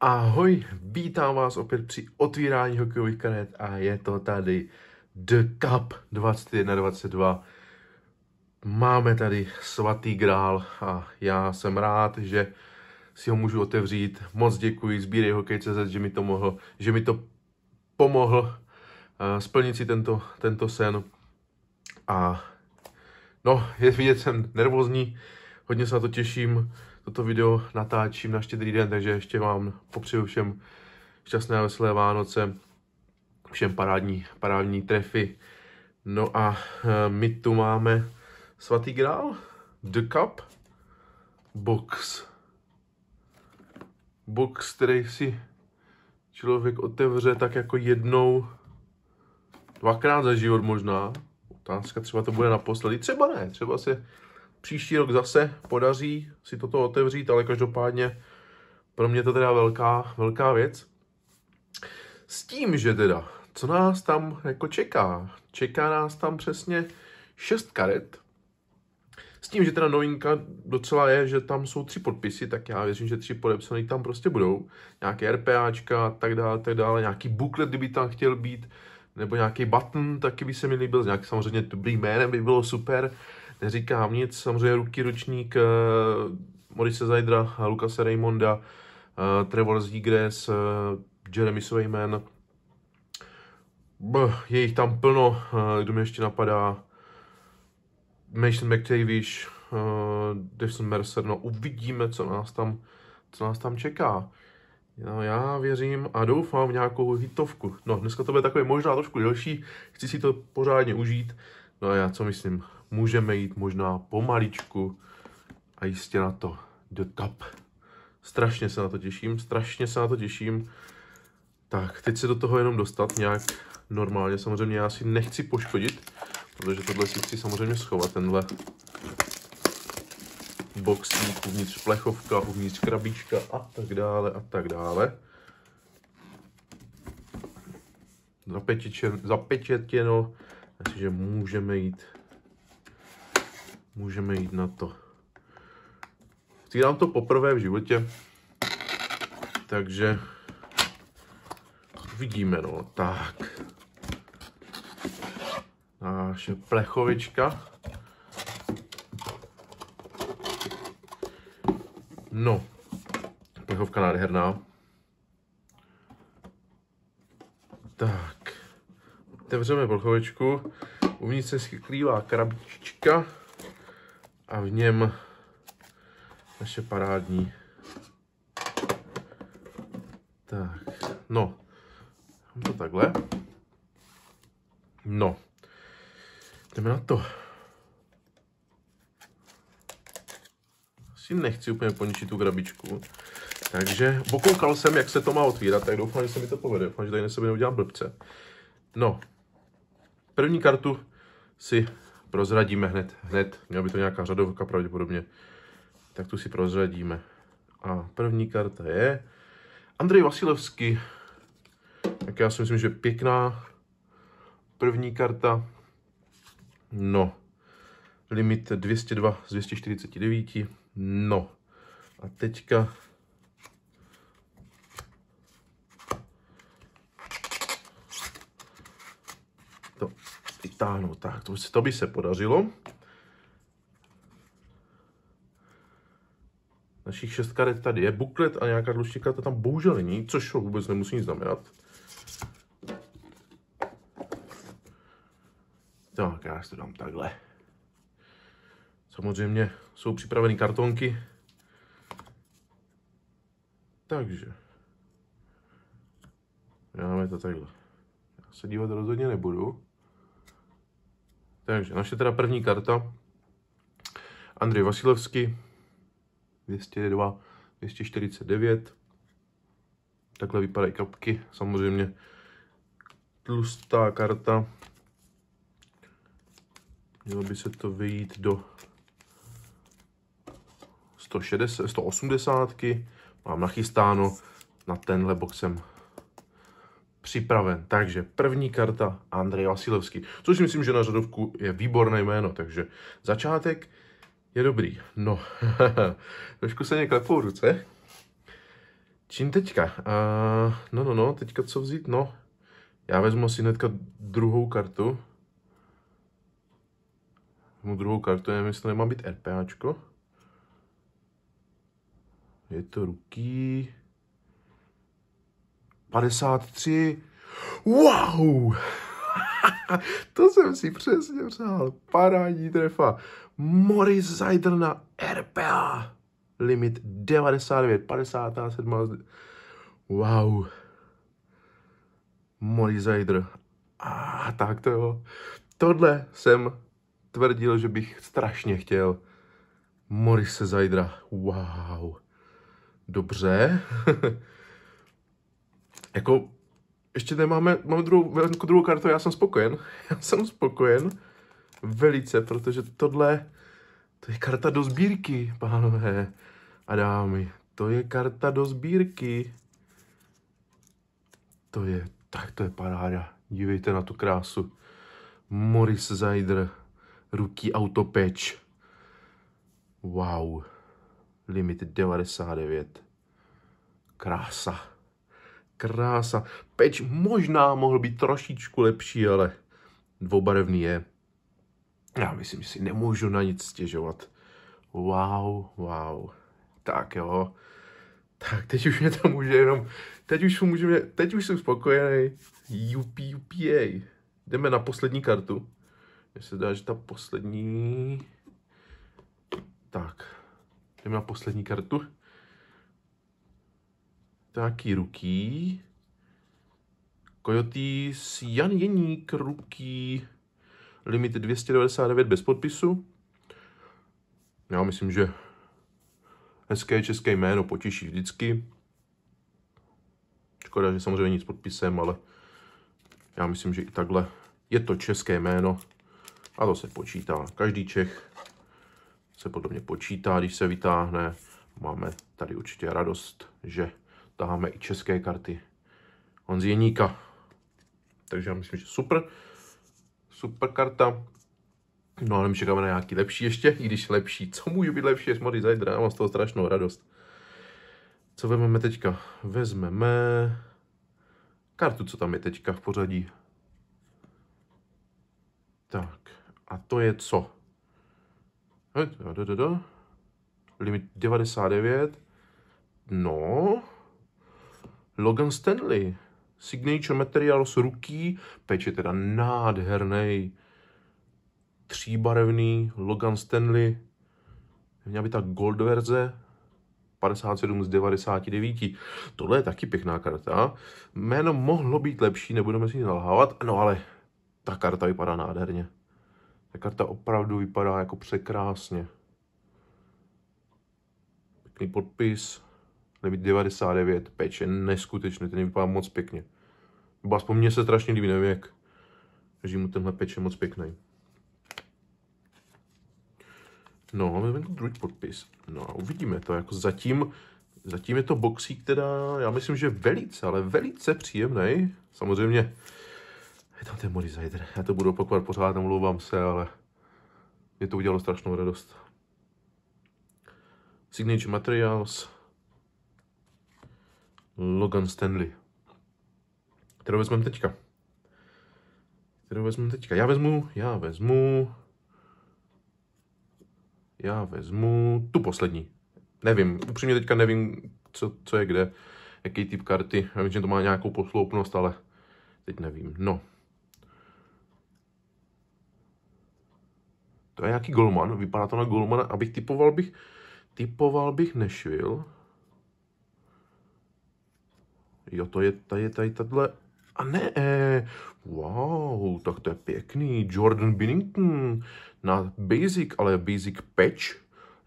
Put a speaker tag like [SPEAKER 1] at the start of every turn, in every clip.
[SPEAKER 1] Ahoj, vítám vás opět při otvírání hokejových karet a je to tady The Cup 21-22. Máme tady svatý grál a já jsem rád, že si ho můžu otevřít. Moc děkuji Sbírej Hokej.cz, že mi to mohl, že mi to pomohl uh, splnit si tento, tento sen. A no, je vidět, jsem nervózní, hodně se na to těším. Toto video natáčím na štědrý den, takže ještě vám popřeju všem šťastné a veselé Vánoce, všem parádní, parádní trefy. No a eh, my tu máme svatý grál, The Cup, box. Box, který si člověk otevře tak jako jednou, dvakrát za život možná. Otázka, třeba to bude naposledy, třeba ne, třeba se příští rok zase podaří si toto otevřít, ale každopádně pro mě to teda velká, velká věc. S tím, že teda, co nás tam jako čeká? Čeká nás tam přesně šest karet, s tím, že teda novinka docela je, že tam jsou tři podpisy, tak já věřím, že tři podepsané tam prostě budou. Nějaké RPAčka, tak dále, tak dále, nějaký buklet, kdyby tam chtěl být, nebo nějaký button, taky by se mi líbil, nějak samozřejmě dobrý jménem by bylo super neříkám nic, samozřejmě ruky ročník eh, Morise Zajdra, Lukase Raymonda, eh, Trevor uh, Jeremy Swayman, je jich tam plno, eh, kdo mi ještě napadá, Mason McTavish, Davison Mercer, no uvidíme, co nás tam, co nás tam čeká. No, já věřím a doufám v nějakou hitovku. No, dneska to bude takové možná trošku delší, chci si to pořádně užít. No a já co myslím, můžeme jít možná pomaličku a jistě na to The Cup. Strašně se na to těším, strašně se na to těším. Tak, teď se do toho jenom dostat nějak normálně. Samozřejmě já si nechci poškodit, protože tohle si chci samozřejmě schovat, tenhle boxík, uvnitř plechovka, uvnitř krabička a tak dále a tak dále. Zapečetěno, takže můžeme jít můžeme jít na to. Střídám to poprvé v životě, takže vidíme, no, tak. Naše plechovička. No, plechovka nádherná. Tak, otevřeme plechovičku. Uvnitř se skrývá krabička a v něm naše parádní. Tak, no. Mám to takhle. No. Jdeme na to. Asi nechci úplně poničit tu grabičku. Takže pokoukal jsem, jak se to má otvírat, tak doufám, že se mi to povede. Doufám, že tady na sebe neudělám blbce. No. První kartu si prozradíme hned, hned, měla by to nějaká řadovka pravděpodobně, tak tu si prozradíme. A první karta je Andrej Vasilevský, tak já si myslím, že pěkná první karta, no, limit 202 z 249, no, a teďka to titánu. Tak, to, to by se podařilo. Našich šest karet tady je buklet a nějaká dlužší karta tam bohužel není, což vůbec nemusí nic znamenat. Tak, já si to dám takhle. Samozřejmě jsou připraveny kartonky. Takže. Dáme to takhle. Já se dívat rozhodně nebudu. Takže naše teda první karta. Andrej Vasilevský, 202, 249. Takhle vypadají kapky, samozřejmě tlustá karta. Mělo by se to vyjít do 160, 180. Mám nachystáno, na tenhle box jsem připraven. Takže první karta Andrej Vasilevský, což si myslím, že na řadovku je výborné jméno, takže začátek je dobrý. No, trošku se mě klepou ruce. Čím teďka? Uh, no, no, no, teďka co vzít? No, já vezmu si hnedka druhou kartu. Vezmu druhou kartu, nevím, jestli to nemá být RPAčko. Je to ruky. 53. Wow! to jsem si přesně přál. Parádní trefa. Morris Zajdl na RPA. Limit 99, 57. Wow. Morris Zajder. A ah, tak to jo. Tohle jsem tvrdil, že bych strašně chtěl. Morise Zajdra. Wow. Dobře. jako ještě tady máme, máme druhou, jako druhou kartu, já jsem spokojen. Já jsem spokojen velice, protože tohle, to je karta do sbírky, pánové a dámy. To je karta do sbírky. To je, tak to je paráda. Dívejte na tu krásu. Morris Zajdr, ruky autopeč. Wow. Limit 99. Krása krása. Peč možná mohl být trošičku lepší, ale dvoubarevný je. Já myslím, že si nemůžu na nic stěžovat. Wow, wow. Tak jo. Tak, teď už mě to může jenom... Teď už, můžeme, teď už jsem spokojený. jupi, jej. Jdeme na poslední kartu. Mně se dá, že ta poslední... Tak. Jdeme na poslední kartu. Ptáky ruký. Coyotes Jan Jeník ruký. Limit 299 bez podpisu. Já myslím, že hezké české jméno potěší vždycky. Škoda, že samozřejmě nic podpisem, ale já myslím, že i takhle je to české jméno a to se počítá. Každý Čech se podobně počítá, když se vytáhne. Máme tady určitě radost, že taháme i české karty. On z Jeníka. Takže já myslím, že super. Super karta. No ale my čekáme na nějaký lepší ještě, i když lepší. Co může být lepší, je Smody Zajdra, já mám z toho strašnou radost. Co vezmeme teďka? Vezmeme kartu, co tam je teďka v pořadí. Tak, a to je co? Hm, Limit 99. No, Logan Stanley, Signature Materials Rookie, peč je teda nádherný, tříbarevný Logan Stanley, měla by ta gold verze, 57 z 99. Tohle je taky pěkná karta. Jméno mohlo být lepší, nebudeme si nalhávat, no ale ta karta vypadá nádherně. Ta karta opravdu vypadá jako překrásně. Pěkný podpis, 99, peče neskutečný, ten vypadá moc pěkně. Nebo aspoň mně se strašně líbí, nevím jak. že mu tenhle peč je moc pěkný. No, máme venku druhý podpis. No a uvidíme to, jako zatím, zatím je to boxík teda, já myslím, že velice, ale velice příjemný. Samozřejmě je tam ten Mori Zajder, já to budu opakovat pořád, nemluvám se, ale mě to udělalo strašnou radost. Signature Materials, Logan Stanley. Kterou vezmeme teďka? Kterou vezmeme teďka? Já vezmu, já vezmu... Já vezmu tu poslední. Nevím, upřímně teďka nevím, co, co je kde, jaký typ karty. Já vím, že to má nějakou posloupnost, ale teď nevím. No. To je nějaký golman, vypadá to na golmana, abych typoval bych, typoval bych Nashville. Jo, to je tady, tady, tady, A ne, eh, wow, tak to je pěkný. Jordan Binnington na Basic, ale Basic Patch,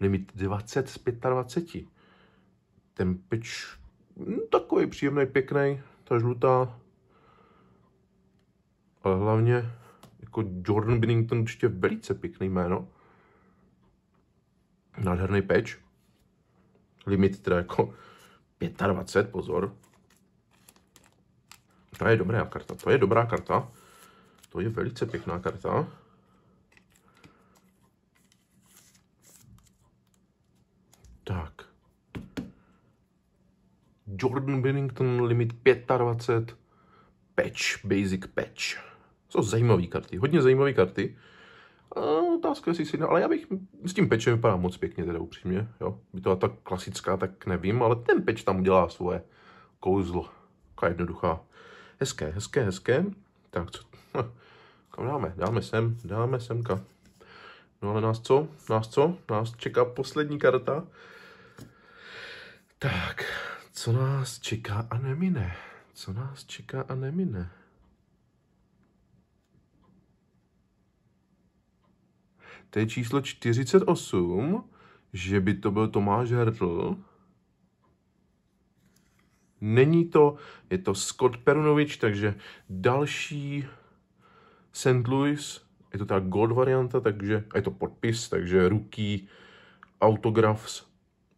[SPEAKER 1] limit 20 z 25. Ten patch, no, hm, takový příjemný, pěkný, ta žlutá. Ale hlavně, jako Jordan Binnington určitě velice pěkný jméno. Nádherný patch. Limit teda jako 25, pozor. To je dobrá karta, to je dobrá karta. To je velice pěkná karta. Tak. Jordan Bennington limit 25, patch, basic patch. Jsou zajímavé karty, hodně zajímavé karty. A otázka, jestli si... Ale já bych... S tím pečem vypadá moc pěkně, teda upřímně. Jo? By to tak klasická, tak nevím, ale ten peč tam udělá svoje kouzlo. Taková jednoduchá Hezké, hezké, hezké. Tak co? Kam dáme? Dáme sem, dáme semka. No ale nás co? Nás co? Nás čeká poslední karta. Tak, co nás čeká a nemine? Co nás čeká a nemine? To je číslo 48, že by to byl Tomáš Hertl. Není to, je to Scott Perunovič, takže další St. Louis, je to ta gold varianta, takže, a je to podpis, takže ruký Autographs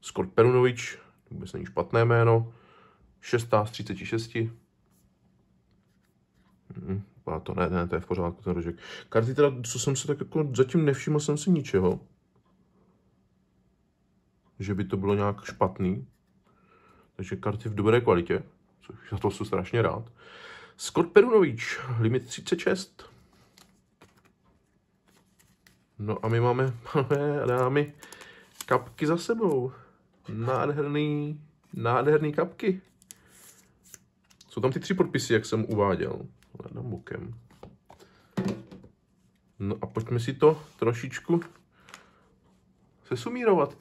[SPEAKER 1] Scott Perunovič, vůbec není špatné jméno, 6 z 36. Hmm, to ne, ne, to je v pořádku ten rožek. Karty teda, co jsem se tak jako zatím nevšiml, jsem si ničeho. Že by to bylo nějak špatný takže karty v dobré kvalitě, což za to jsem strašně rád. Scott Perunovič, limit 36. No a my máme, máme dámy, kapky za sebou. Nádherný, nádherný kapky. Jsou tam ty tři podpisy, jak jsem uváděl. Hledám bokem. No a pojďme si to trošičku sesumírovat.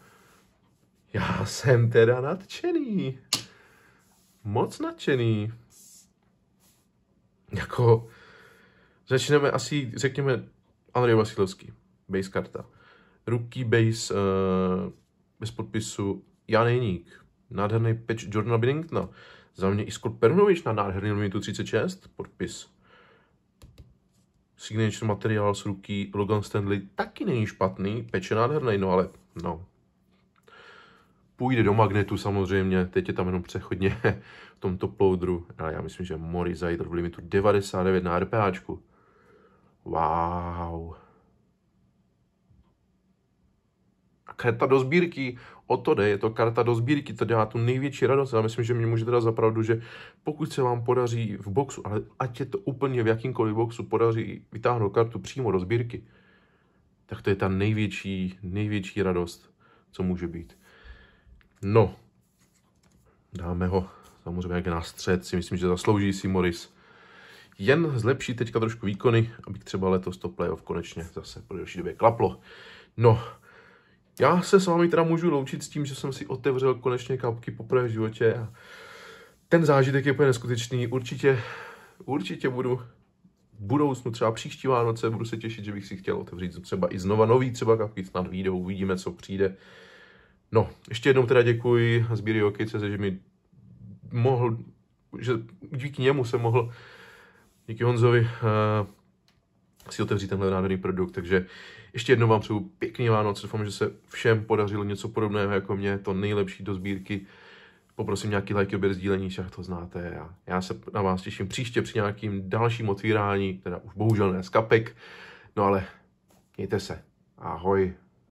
[SPEAKER 1] Já jsem teda nadšený moc nadšený. Jako, začneme asi, řekněme, Andrej Vasilovský, base karta. Ruký base uh, bez podpisu Jan Jeník, nádherný patch Jordana Binningtona, za mě i Scott Pernovič na nádherný limitu 36, podpis. Signature materiál s ruky Logan Stanley taky není špatný, peče nádherný, no ale no půjde do magnetu samozřejmě, teď je tam jenom přechodně v tomto ploudru, ale já myslím, že Mori Zajder v limitu 99 na RPAčku. Wow. A karta do sbírky, o to jde, je to karta do sbírky, to dělá tu největší radost. Já myslím, že mě může teda zapravdu, že pokud se vám podaří v boxu, ale ať je to úplně v jakýmkoliv boxu, podaří vytáhnout kartu přímo do sbírky, tak to je ta největší, největší radost, co může být. No, dáme ho samozřejmě jak na střed, si myslím, že zaslouží si Morris. Jen zlepší teďka trošku výkony, abych třeba letos to playoff konečně zase po delší době klaplo. No, já se s vámi teda můžu loučit s tím, že jsem si otevřel konečně kapky poprvé v životě a ten zážitek je úplně neskutečný. Určitě, určitě budu budoucnu, třeba příští Vánoce, budu se těšit, že bych si chtěl otevřít třeba i znova nový třeba kapky, snad výjdou, uvidíme, co přijde. No, ještě jednou teda děkuji Sbíry Jokice, že mi mohl, že díky němu jsem mohl, díky Honzovi, uh, si otevřít tenhle nádherný produkt, takže ještě jednou vám přeju pěkný Vánoc, doufám, že se všem podařilo něco podobného jako mě, to nejlepší do sbírky. Poprosím nějaký like, oběr, sdílení, však to znáte. A já se na vás těším příště při nějakým dalším otvírání, teda už bohužel ne z kapek, no ale mějte se. Ahoj.